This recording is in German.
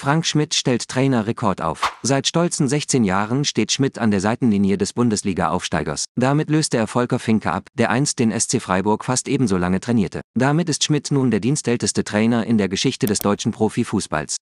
Frank Schmidt stellt Trainerrekord auf. Seit stolzen 16 Jahren steht Schmidt an der Seitenlinie des Bundesliga-Aufsteigers. Damit löste er Volker Finke ab, der einst den SC Freiburg fast ebenso lange trainierte. Damit ist Schmidt nun der dienstälteste Trainer in der Geschichte des deutschen Profifußballs.